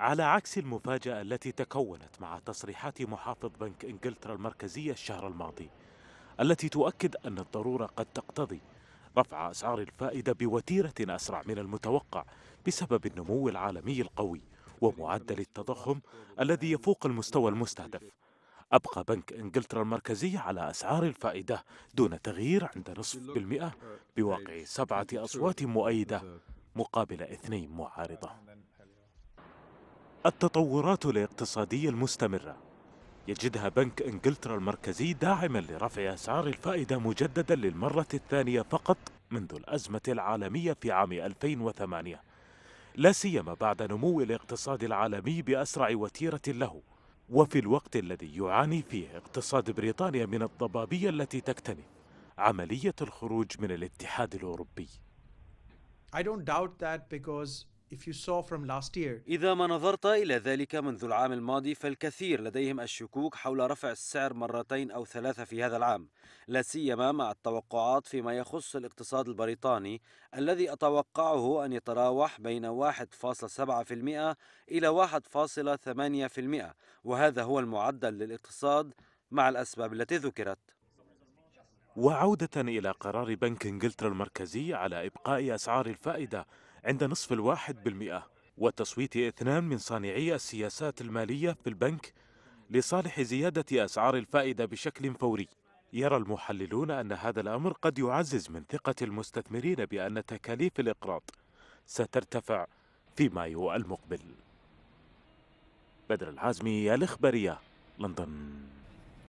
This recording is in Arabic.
على عكس المفاجأة التي تكونت مع تصريحات محافظ بنك إنجلترا المركزية الشهر الماضي التي تؤكد أن الضرورة قد تقتضي رفع أسعار الفائدة بوتيرة أسرع من المتوقع بسبب النمو العالمي القوي ومعدل التضخم الذي يفوق المستوى المستهدف أبقى بنك إنجلترا المركزي على أسعار الفائدة دون تغيير عند نصف بالمئة بواقع سبعة أصوات مؤيدة مقابل اثنين معارضة التطورات الاقتصادية المستمرة يجدها بنك انجلترا المركزي داعما لرفع اسعار الفائدة مجددا للمرة الثانية فقط منذ الأزمة العالمية في عام 2008 لا سيما بعد نمو الاقتصاد العالمي بأسرع وتيرة له وفي الوقت الذي يعاني فيه اقتصاد بريطانيا من الضبابية التي تكتنف عملية الخروج من الاتحاد الأوروبي I don't doubt that because إذا ما نظرت إلى ذلك منذ العام الماضي فالكثير لديهم الشكوك حول رفع السعر مرتين أو ثلاثة في هذا العام لا سيما مع التوقعات فيما يخص الاقتصاد البريطاني الذي أتوقعه أن يتراوح بين 1.7% إلى 1.8% وهذا هو المعدل للاقتصاد مع الأسباب التي ذكرت وعودة إلى قرار بنك إنجلترا المركزي على إبقاء أسعار الفائدة عند نصف الواحد بالمئة وتصويت اثنان من صانعي السياسات المالية في البنك لصالح زيادة أسعار الفائدة بشكل فوري يرى المحللون أن هذا الأمر قد يعزز من ثقة المستثمرين بأن تكاليف الإقراض سترتفع في مايو المقبل بدر العازمي الإخبارية لندن